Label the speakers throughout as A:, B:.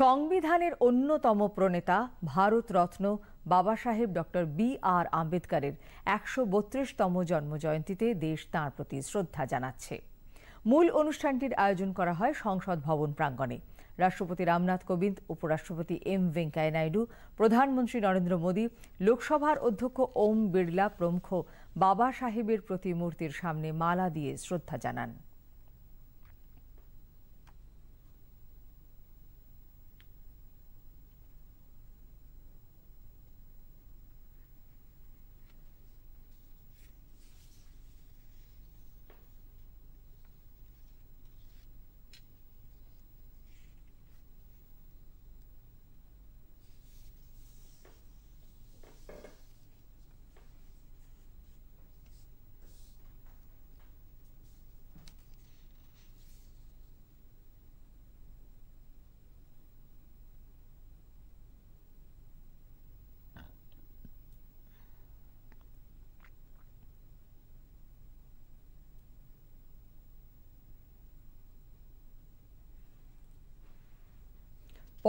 A: সংবিধানের অন্যতম প্রণেতা ভারতরত্ন বাবা সাহেব ডক্টর বি আর আম্বেদকরের একশো বত্রিশতম জন্মজয়ন্তীতে দেশ তাঁর প্রতি শ্রদ্ধা জানাচ্ছে মূল অনুষ্ঠানটির আয়োজন করা হয় সংসদ ভবন প্রাঙ্গণে রাষ্ট্রপতি রামনাথ কোবিন্দ উপরাষ্ট্রপতি এম ভেঙ্কাইয়া নাইডু প্রধানমন্ত্রী নরেন্দ্র মোদী লোকসভার অধ্যক্ষ ওম বিড়লা প্রমুখ বাবা সাহেবের প্রতিমূর্তির সামনে মালা দিয়ে শ্রদ্ধা জানান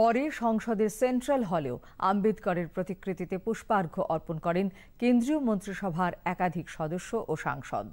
A: পরে সংসদের সেন্ট্রাল হলেও আম্বেদকরের প্রতিকৃতিতে পুষ্পার্ঘ্য অর্পণ করেন কেন্দ্রীয় মন্ত্রিসভার একাধিক সদস্য ও সাংসদ